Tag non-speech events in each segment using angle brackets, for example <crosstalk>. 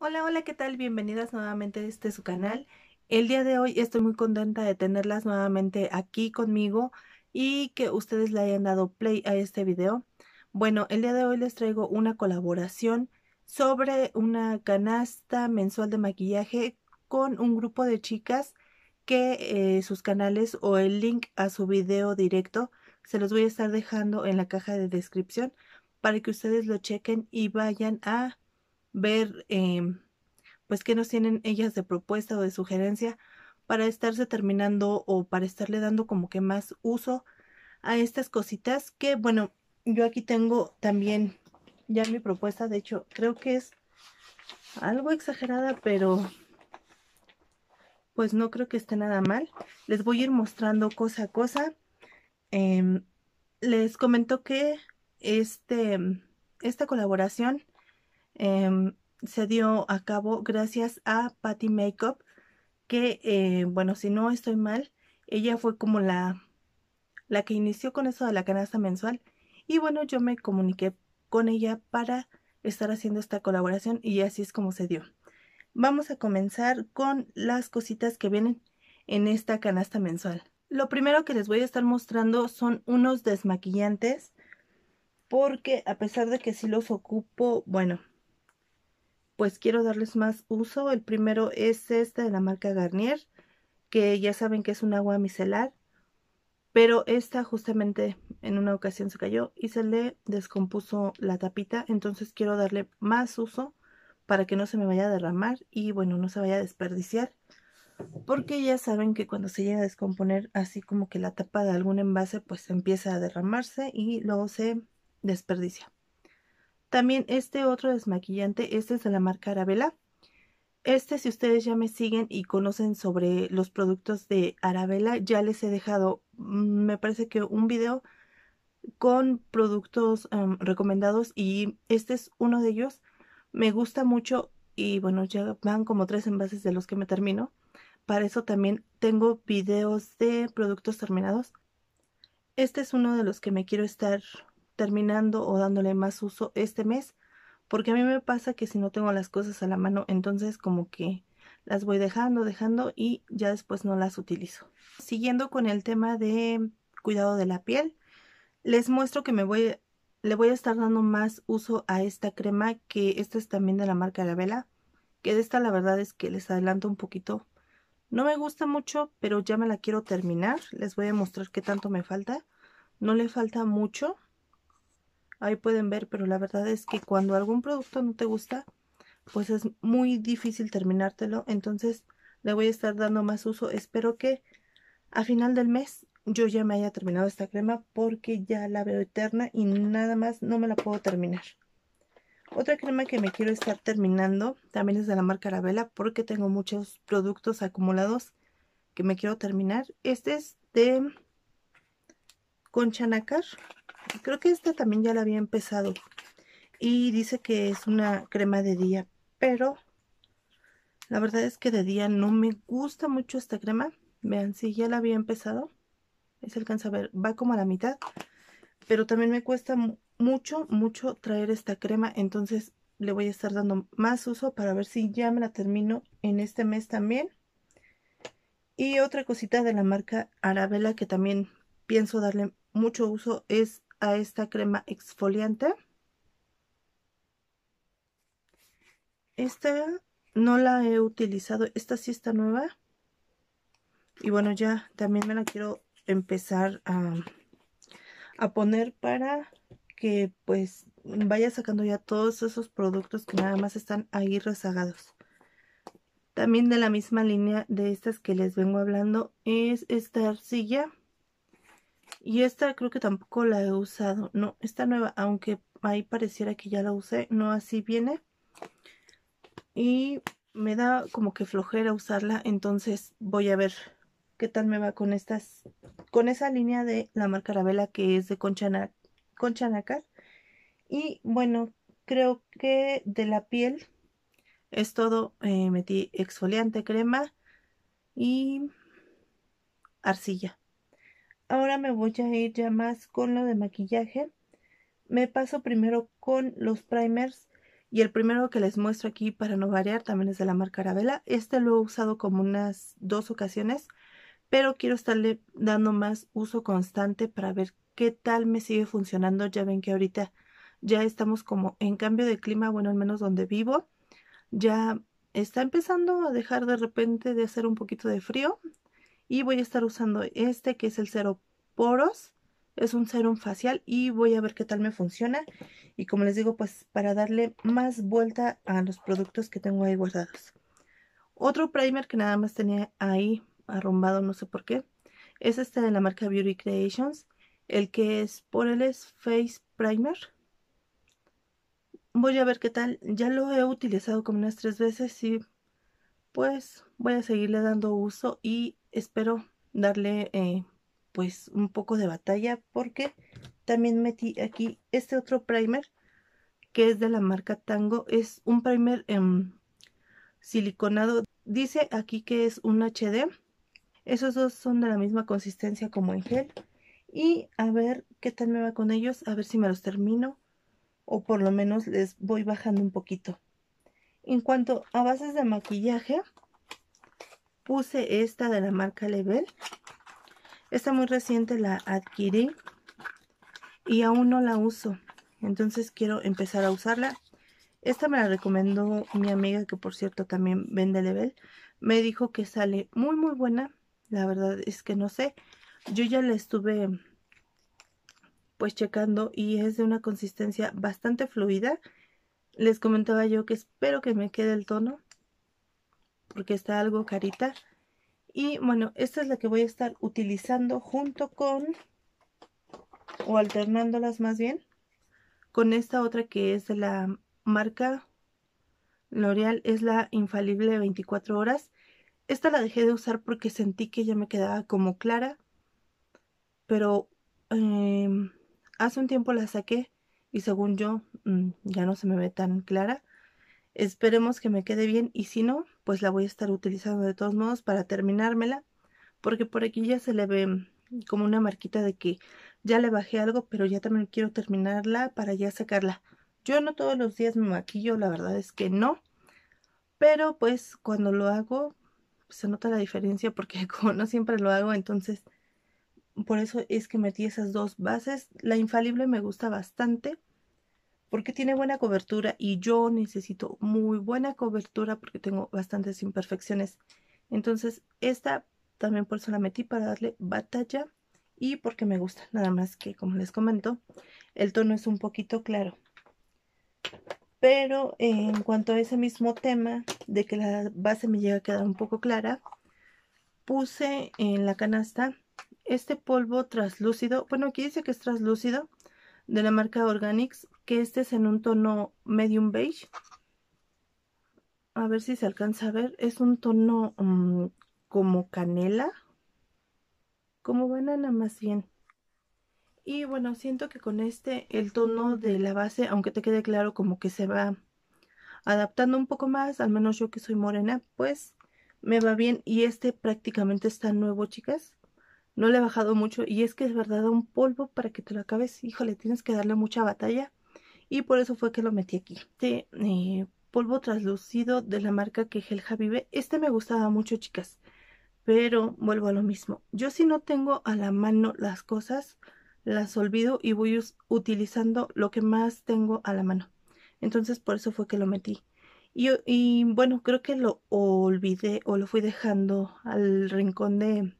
Hola, hola, ¿qué tal? Bienvenidas nuevamente a este su canal. El día de hoy estoy muy contenta de tenerlas nuevamente aquí conmigo y que ustedes le hayan dado play a este video. Bueno, el día de hoy les traigo una colaboración sobre una canasta mensual de maquillaje con un grupo de chicas que eh, sus canales o el link a su video directo se los voy a estar dejando en la caja de descripción para que ustedes lo chequen y vayan a ver em, pues qué nos tienen ellas de propuesta o de sugerencia para estarse terminando o para estarle dando como que más uso a estas cositas que bueno yo aquí tengo también ya mi propuesta de hecho creo que es algo exagerada pero pues no creo que esté nada mal les voy a ir mostrando cosa a cosa em, les comento que este esta colaboración Em, se dio a cabo gracias a Patty Makeup, que, eh, bueno, si no estoy mal, ella fue como la, la que inició con eso de la canasta mensual. Y bueno, yo me comuniqué con ella para estar haciendo esta colaboración y así es como se dio. Vamos a comenzar con las cositas que vienen en esta canasta mensual. Lo primero que les voy a estar mostrando son unos desmaquillantes porque a pesar de que sí los ocupo, bueno, pues quiero darles más uso. El primero es este de la marca Garnier, que ya saben que es un agua micelar, pero esta justamente en una ocasión se cayó y se le descompuso la tapita, entonces quiero darle más uso para que no se me vaya a derramar y bueno, no se vaya a desperdiciar. Porque ya saben que cuando se llega a descomponer así como que la tapa de algún envase pues empieza a derramarse y luego se desperdicia. También este otro desmaquillante, este es de la marca Arabella. Este, si ustedes ya me siguen y conocen sobre los productos de Arabella, ya les he dejado, mm, me parece que un video con productos em, recomendados y este es uno de ellos. Me gusta mucho y bueno, ya van como tres envases de los que me termino. Para eso también tengo videos de productos terminados. Este es uno de los que me quiero estar terminando o dándole más uso este mes, porque a mí me pasa que si no tengo las cosas a la mano, entonces como que las voy dejando, dejando y ya después no las utilizo. Siguiendo con el tema de cuidado de la piel, les muestro que me voy, le voy a estar dando más uso a esta crema, que esta es también de la marca La Vela, que de esta la verdad es que les adelanto un poquito. No me gusta mucho, pero ya me la quiero terminar. Les voy a mostrar qué tanto me falta. No le falta mucho, ahí pueden ver, pero la verdad es que cuando algún producto no te gusta, pues es muy difícil terminártelo, entonces le voy a estar dando más uso, espero que a final del mes yo ya me haya terminado esta crema porque ya la veo eterna y nada más no me la puedo terminar. Otra crema que me quiero estar terminando también es de la marca Arabella porque tengo muchos productos acumulados que me quiero terminar. Este es de Concha Creo que esta también ya la había empezado. Y dice que es una crema de día, pero la verdad es que de día no me gusta mucho esta crema. Vean, si ya la había empezado. es se alcanza a ver, va como a la mitad. Pero también me cuesta mucho, mucho traer esta crema. Entonces le voy a estar dando más uso para ver si ya me la termino en este mes también. Y otra cosita de la marca Arabella que también pienso darle mucho uso es a esta crema exfoliante. Esta no la he utilizado, esta sí está nueva. Y bueno, ya también me la quiero empezar a, a poner para que pues vaya sacando ya todos esos productos que nada más están ahí rezagados. También de la misma línea de estas que les vengo hablando es esta arcilla y esta creo que tampoco la he usado. No, esta nueva, aunque ahí pareciera que ya la usé, no así viene. Y me da como que flojera usarla, entonces voy a ver qué tal me va con estas, con esa línea de la marca Arabella que es de Concha, Y bueno, creo que de la piel es todo. Eh, metí exfoliante, crema y arcilla. Ahora me voy a ir ya más con lo de maquillaje. Me paso primero con los primers. Y el primero que les muestro aquí para no variar también es de la marca Arabella. Este lo he usado como unas dos ocasiones. Pero quiero estarle dando más uso constante para ver qué tal me sigue funcionando. Ya ven que ahorita ya estamos como en cambio de clima, bueno, al menos donde vivo. Ya está empezando a dejar de repente de hacer un poquito de frío y voy a estar usando este que es el cero poros es un serum facial y voy a ver qué tal me funciona y como les digo pues para darle más vuelta a los productos que tengo ahí guardados otro primer que nada más tenía ahí arrumbado no sé por qué es este de la marca Beauty Creations el que es Poreless Face Primer voy a ver qué tal ya lo he utilizado como unas tres veces y pues voy a seguirle dando uso y espero darle eh, pues un poco de batalla porque también metí aquí este otro primer que es de la marca Tango. Es un primer en em, siliconado. Dice aquí que es un HD. Esos dos son de la misma consistencia como en gel. Y a ver qué tal me va con ellos. A ver si me los termino. O por lo menos les voy bajando un poquito. En cuanto a bases de maquillaje, puse esta de la marca Level. Esta muy reciente la adquirí y aún no la uso. Entonces quiero empezar a usarla. Esta me la recomendó mi amiga que por cierto también vende Level. Me dijo que sale muy muy buena. La verdad es que no sé. Yo ya la estuve pues checando y es de una consistencia bastante fluida. Les comentaba yo que espero que me quede el tono porque está algo carita. Y bueno, esta es la que voy a estar utilizando junto con, o alternándolas más bien, con esta otra que es de la marca L'Oreal, es la infalible 24 horas. Esta la dejé de usar porque sentí que ya me quedaba como clara, pero em, hace un tiempo la saqué y según yo mm, ya no se me ve tan clara. Esperemos que me quede bien y si no, pues la voy a estar utilizando de todos modos para terminármela, porque por aquí ya se le ve como una marquita de que ya le bajé algo, pero ya también quiero terminarla para ya sacarla. Yo no todos los días me maquillo, la verdad es que no, pero pues cuando lo hago se nota la diferencia porque <laughs> como no siempre lo hago, entonces por eso es que metí esas dos bases. La infalible me gusta bastante porque tiene buena cobertura y yo necesito muy buena cobertura porque tengo bastantes imperfecciones. Entonces esta también por eso la metí para darle batalla y porque me gusta. Nada más que como les comento, el tono es un poquito claro. Pero en cuanto a ese mismo tema de que la base me llega a quedar un poco clara, puse en la canasta este polvo translúcido Bueno, aquí dice que es translúcido de la marca Organics que este es en un tono medium beige. A ver si se alcanza a ver. Es un tono mm, como canela. Como banana más bien. Y bueno, siento que con este el tono de la base, aunque te quede claro como que se va adaptando un poco más, al menos yo que soy morena, pues me va bien. Y este prácticamente está nuevo, chicas. No le he bajado mucho y es que es verdad un polvo para que te lo acabes. Híjole, tienes que darle mucha batalla y por eso fue que lo metí aquí. Este eh, polvo traslucido de la marca que Gelja Vive, este me gustaba mucho, chicas, pero vuelvo a lo mismo. Yo si no tengo a la mano las cosas, las olvido y voy utilizando lo que más tengo a la mano. Entonces por eso fue que lo metí. Y, y, bueno, creo que lo olvidé o lo fui dejando al rincón de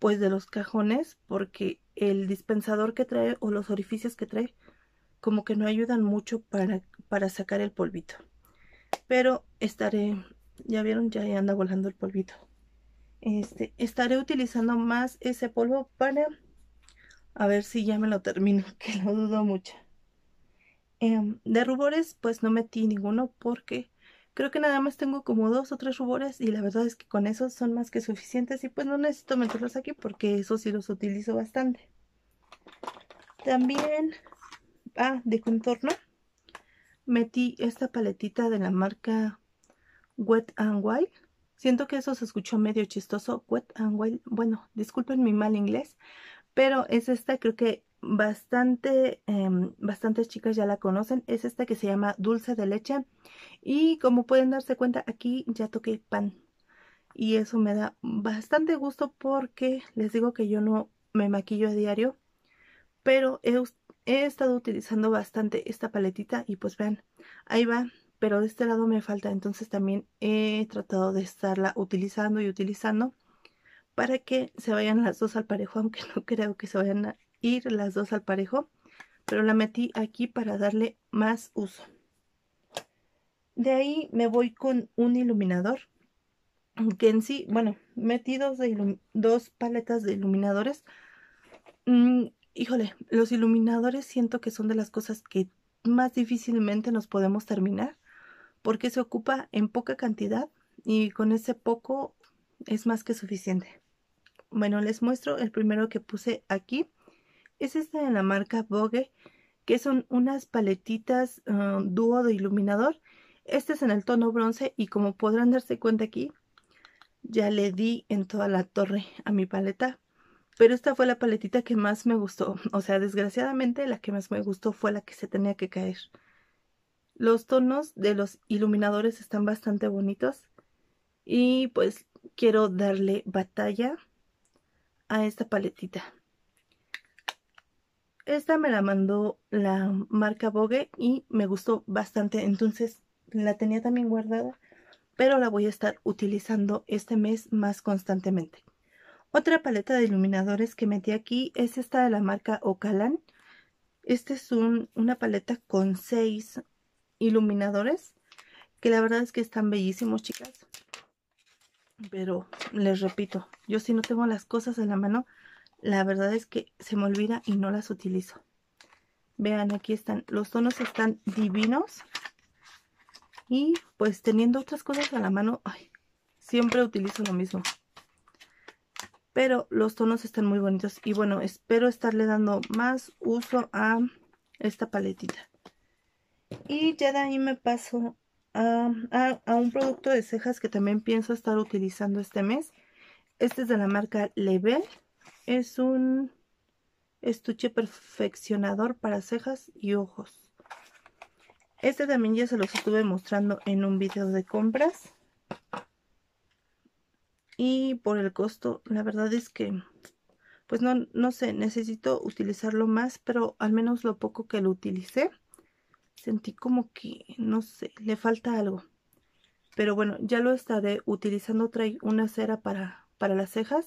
pues de los cajones porque el dispensador que trae o los orificios que trae como que no ayudan mucho para, sacar el polvito. Pero estaré, ya vieron, ya anda volando el polvito. Este, estaré utilizando más ese polvo para, a ver si ya me lo termino, <laughs> que lo dudo mucho. Em, de rubores, pues no metí ninguno porque creo que nada más tengo como dos o tres rubores y la verdad es que con esos son más que suficientes y pues no necesito meterlos aquí porque esos sí los utilizo bastante. También Ah, de contorno metí esta paletita de la marca Wet and Wild. Siento que eso se escuchó medio chistoso, Wet and Wild. Bueno, disculpen mi mal inglés, pero es esta, creo que bastante, em, bastantes chicas ya la conocen. Es esta que se llama Dulce de Leche. Y como pueden darse cuenta, aquí ya toqué pan. Y eso me da bastante gusto porque les digo que yo no me maquillo a diario. Pero he he estado utilizando bastante esta paletita y pues vean, ahí va, pero de este lado me falta, entonces también he tratado de estarla utilizando y utilizando para que se vayan las dos al parejo, aunque no creo que se vayan a ir las dos al parejo, pero la metí aquí para darle más uso. De ahí me voy con un iluminador, que en sí, bueno, metí dos, dos paletas de iluminadores, mm, híjole, los iluminadores siento que son de las cosas que más difícilmente nos podemos terminar porque se ocupa en poca cantidad y con ese poco es más que suficiente. Bueno, les muestro el primero que puse aquí. Es este de la marca Vogue, que son unas paletitas ah, dúo de iluminador. Este es en el tono bronce y como podrán darse cuenta aquí, ya le di en toda la torre a mi paleta pero esta fue la paletita que más me gustó. <laughs> O sea, desgraciadamente la que más me gustó fue la que se tenía que caer. Los tonos de los iluminadores están bastante bonitos. Y pues quiero darle batalla a esta paletita. Esta me la mandó la marca Vogue y me gustó bastante. Entonces la tenía también guardada, pero la voy a estar utilizando este mes más constantemente. Otra paleta de iluminadores que metí aquí es esta de la marca Ocalan. Esta es una paleta con seis iluminadores, que la verdad es que están bellísimos, chicas. Pero les repito, yo si no tengo las cosas en la mano, la verdad es que se me olvida y no las utilizo. Vean, aquí están. Los tonos están divinos. Y pues teniendo otras cosas a la mano, siempre utilizo lo mismo pero los tonos están muy bonitos y bueno, espero estarle dando más uso a esta paletita. Y ya de ahí me paso a, un producto de cejas que también pienso estar utilizando este mes. Este es de la marca Level. Es un estuche perfeccionador para cejas y ojos. Este también ya se los estuve mostrando en un video de compras y por el costo, la verdad es que, pues no, no sé, necesito utilizarlo más, pero al menos lo poco que lo utilicé, sentí como que, no sé, le falta algo. Pero bueno, ya lo estaré utilizando, trae una cera para, para las cejas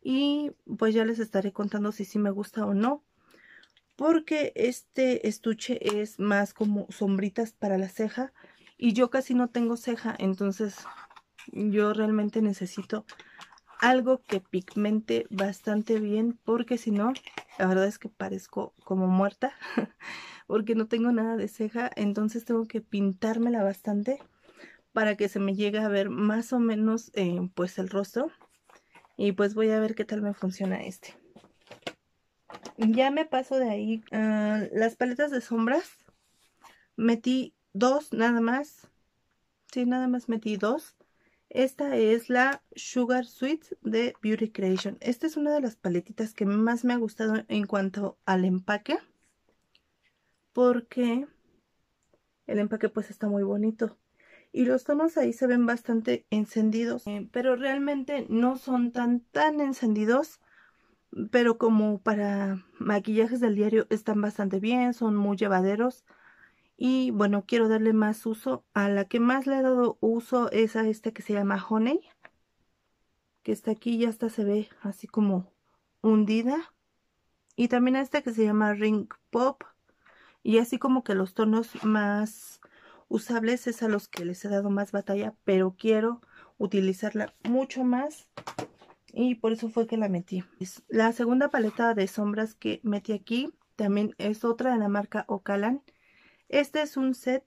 y pues ya les estaré contando si sí me gusta o no porque este estuche es más como sombritas para la ceja y yo casi no tengo ceja, entonces yo realmente necesito algo que pigmente bastante bien porque si no, la verdad es que parezco como muerta <laughs> porque no tengo nada de ceja, entonces tengo que pintármela bastante para que se me llegue a ver más o menos eh, pues el rostro y pues voy a ver qué tal me funciona este. Ya me paso de ahí ah, las paletas de sombras, metí dos nada más, sí, nada más metí dos esta es la Sugar Sweets de Beauty Creation. Esta es una de las paletitas que más me ha gustado en cuanto al empaque. Porque el empaque pues está muy bonito. Y los tonos ahí se ven bastante encendidos. Eh, pero realmente no son tan tan encendidos. Pero como para maquillajes del diario están bastante bien. Son muy llevaderos. Y bueno, quiero darle más uso. A la que más le he dado uso es a esta que se llama Honey. Que está aquí, ya hasta se ve así como hundida. Y también a esta que se llama Ring Pop. Y así como que los tonos más usables es a los que les he dado más batalla. Pero quiero utilizarla mucho más. Y por eso fue que la metí. La segunda paleta de sombras que metí aquí también es otra de la marca Ocalan este es un set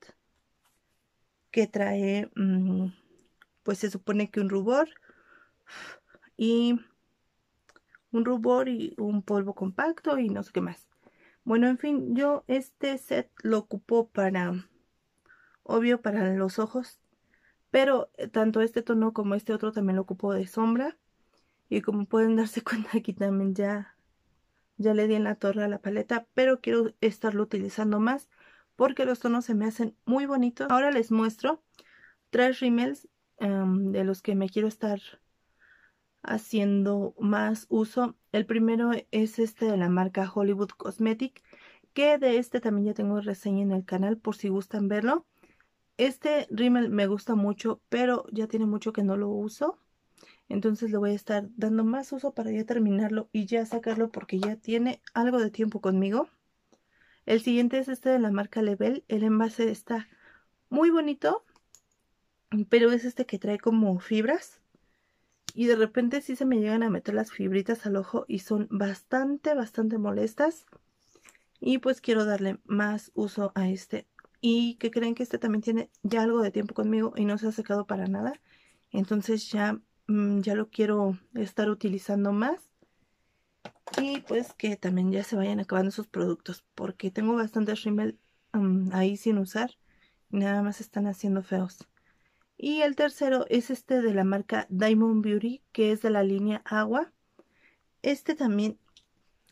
que trae, mm, pues se supone que un rubor y un rubor y un polvo compacto y no sé qué más. Bueno, en fin, yo este set lo ocupo para, obvio, para los ojos, pero eh, tanto este tono como este otro también lo ocupo de sombra. Y como pueden darse <laughs> cuenta aquí también ya, ya le di en la torre a la paleta, pero quiero estarlo utilizando más porque los tonos se me hacen muy bonitos. Ahora les muestro tres rímels em, de los que me quiero estar haciendo más uso. El primero es este de la marca Hollywood Cosmetic, que de este también ya tengo reseña en el canal por si gustan verlo. Este rímel me gusta mucho, pero ya tiene mucho que no lo uso. Entonces le voy a estar dando más uso para ya terminarlo y ya sacarlo porque ya tiene algo de tiempo conmigo. El siguiente es este de la marca Level. El envase está muy bonito, pero es este que trae como fibras. Y de repente sí se me llegan a meter las fibritas al ojo y son bastante, bastante molestas. Y pues quiero darle más uso a este. Y que creen que este también tiene ya algo de tiempo conmigo y no se ha secado para nada. Entonces ya, mm, ya lo quiero estar utilizando más. Y pues que también ya se vayan acabando sus productos. Porque tengo bastante rímel mm, ahí sin usar. Y Nada más están haciendo feos. Y el tercero es este de la marca Diamond Beauty. Que es de la línea Agua. Este también.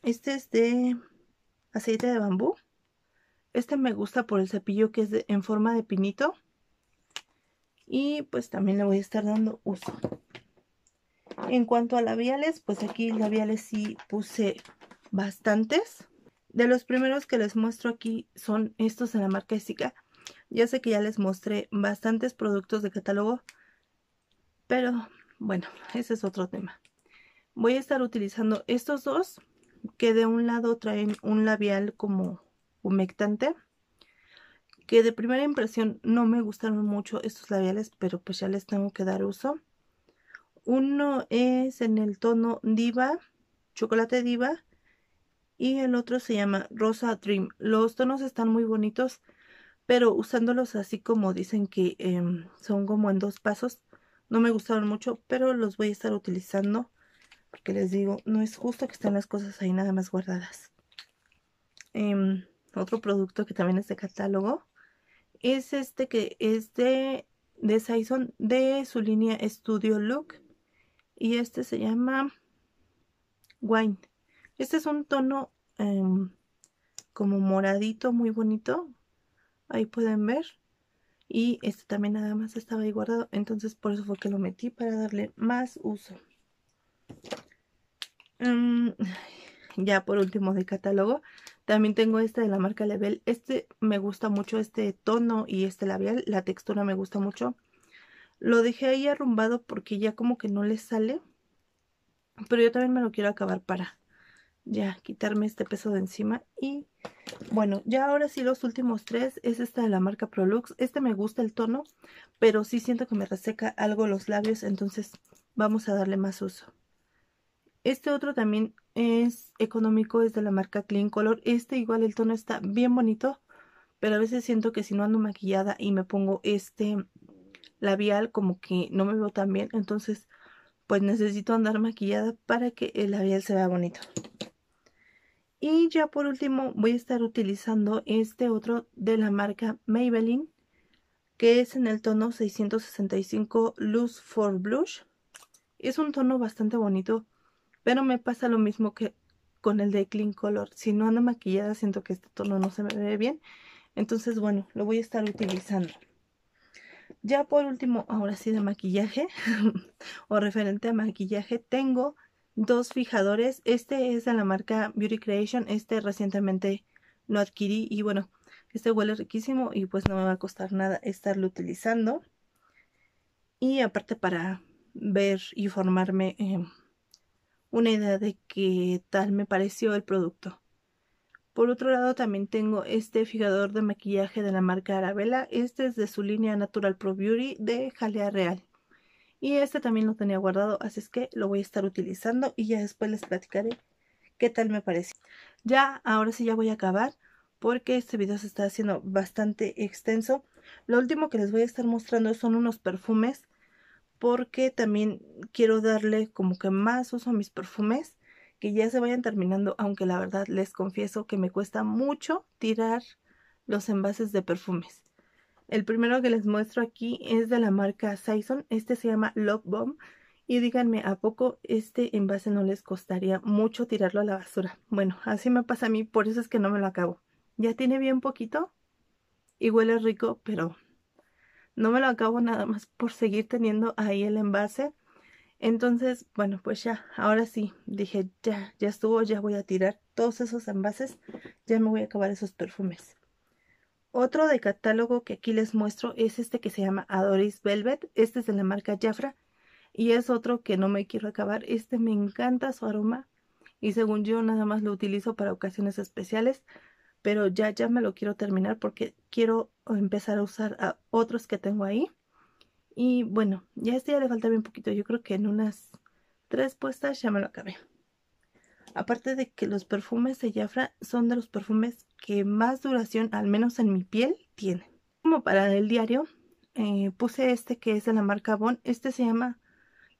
Este es de aceite de bambú. Este me gusta por el cepillo que es en forma de pinito. Y pues también le voy a estar dando uso. En cuanto a labiales, pues aquí labiales sí puse bastantes. De los primeros que les muestro aquí son estos de la marca Esica. Ya sé que ya les mostré bastantes productos de catálogo, pero bueno, ese es otro tema. Voy a estar utilizando estos dos, que de un lado traen un labial como humectante, que de primera impresión no me gustaron mucho estos labiales, pero pues ya les tengo que dar uso. Uno es en el tono Diva, Chocolate Diva, y el otro se llama Rosa Dream. Los tonos están muy bonitos, pero usándolos así como dicen que em, son como en dos pasos, no me gustaron mucho, pero los voy a estar utilizando, porque les digo, no es justo que estén las cosas ahí nada más guardadas. Em, otro producto que también es de catálogo es este que es de de Saison de su línea Studio Look y este se llama Wine. Este es un tono em, como moradito, muy bonito. Ahí pueden ver. Y este también nada más estaba ahí guardado, entonces por eso fue que lo metí para darle más uso. Mm, <sighs> ya por último de catálogo, también tengo este de la marca Level. Este me gusta mucho, este tono y este labial. La textura me gusta mucho. Lo dejé ahí arrumbado porque ya como que no le sale. Pero yo también me lo quiero acabar para ya quitarme este peso de encima. Y bueno, ya ahora sí los últimos tres. Es esta de la marca Prolux. Este me gusta el tono, pero sí siento que me reseca algo los labios. Entonces vamos a darle más uso. Este otro también es económico, es de la marca Clean Color. Este igual el tono está bien bonito, pero a veces siento que si no ando maquillada y me pongo este labial como que no me veo tan bien, entonces pues necesito andar maquillada para que el labial se vea bonito. Y ya por último voy a estar utilizando este otro de la marca Maybelline, que es en el tono 665 Loose for Blush. Es un tono bastante bonito, pero me pasa lo mismo que con el de Clean Color. Si no ando maquillada siento que este tono no se me ve bien, entonces bueno, lo voy a estar utilizando. Ya por último, ahora sí de maquillaje <laughs> o referente a maquillaje, tengo dos fijadores. Este es de la marca Beauty Creation. Este recientemente lo adquirí y bueno, este huele riquísimo y pues no me va a costar nada estarlo utilizando. Y aparte para ver y formarme em, una idea de qué tal me pareció el producto. Por otro lado también tengo este fijador de maquillaje de la marca Arabella. Este es de su línea Natural Pro Beauty de Jalea Real. Y este también lo tenía guardado, así es que lo voy a estar utilizando y ya después les platicaré qué tal me parece. Ya, ahora sí ya voy a acabar porque este video se está haciendo bastante extenso. Lo último que les voy a estar mostrando son unos perfumes porque también quiero darle como que más uso a mis perfumes que ya se vayan terminando, aunque la verdad les confieso que me cuesta mucho tirar los envases de perfumes. El primero que les muestro aquí es de la marca Saison, este se llama Love Bomb y díganme, ¿a poco este envase no les costaría mucho tirarlo a la basura? Bueno, así me pasa a mí, por eso es que no me lo acabo. Ya tiene bien poquito y huele rico, pero no me lo acabo nada más por seguir teniendo ahí el envase entonces, bueno, pues ya, ahora sí, dije, ya, ya estuvo, ya voy a tirar todos esos envases, ya me voy a acabar esos perfumes. Otro de catálogo que aquí les muestro es este que se llama Adoris Velvet, este es de la marca Jafra y es otro que no me quiero acabar, este me encanta su aroma y según yo nada más lo utilizo para ocasiones especiales, pero ya, ya me lo quiero terminar porque quiero empezar a usar a otros que tengo ahí y bueno, ya este ya le falta bien poquito. Yo creo que en unas tres puestas ya me lo acabé. Aparte de que los perfumes de Jafra son de los perfumes que más duración, al menos en mi piel, tienen. Como para el diario, eh, puse este que es de la marca Bon. Este se llama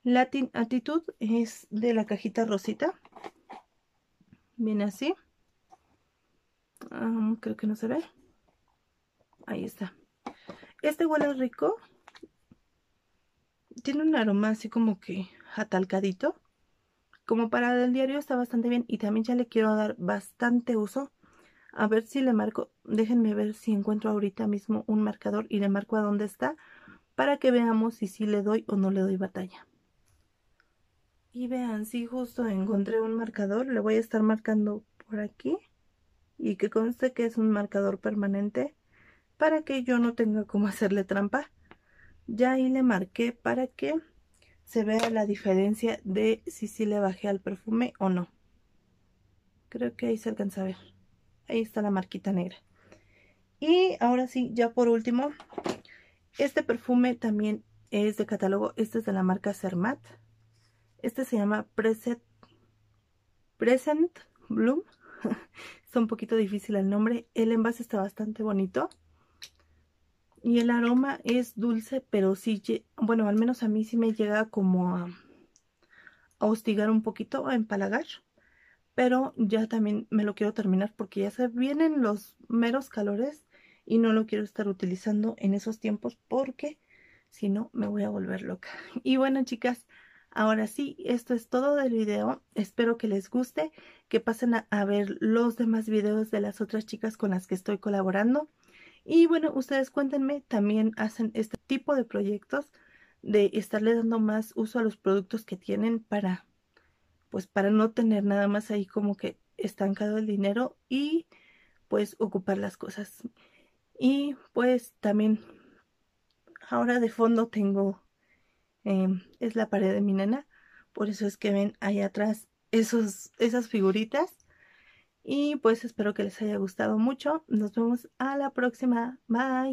Latin Attitude. Es de la cajita rosita. Viene así. Ah, creo que no se ve. Ahí está. Este huele rico tiene un aroma así como que atalcadito. Como para el diario está bastante bien y también ya le quiero dar bastante uso. A ver si le marco, déjenme ver si encuentro ahorita mismo un marcador y le marco a dónde está para que veamos si sí le doy o no le doy batalla. Y vean, si justo encontré un marcador, le voy a estar marcando por aquí y que conste que es un marcador permanente para que yo no tenga como hacerle trampa ya ahí le marqué para que se vea la diferencia de si sí le bajé al perfume o no creo que ahí se alcanza a ver ahí está la marquita negra y ahora sí ya por último este perfume también es de catálogo este es de la marca Cermat este se llama Present Bloom <laughs> Es un poquito difícil el nombre el envase está bastante bonito y el aroma es dulce, pero sí, bueno, al menos a mí sí me llega como a, a, hostigar un poquito, a empalagar. Pero ya también me lo quiero terminar porque ya se vienen los meros calores y no lo quiero estar utilizando en esos tiempos porque si no me voy a volver loca. <laughs> Y bueno, chicas, ahora sí, esto es todo del video. Espero que les guste, que pasen a ver los demás videos de las otras chicas con las que estoy colaborando. Y bueno, ustedes cuéntenme, también hacen este tipo de proyectos de estarle dando más uso a los productos que tienen para, pues para no tener nada más ahí como que estancado el dinero y pues ocupar las cosas. Y pues también ahora de fondo tengo, em, es la pared de mi nena, por eso es que ven ahí atrás esos, esas figuritas y pues espero que les haya gustado mucho. Nos vemos a la próxima. Bye.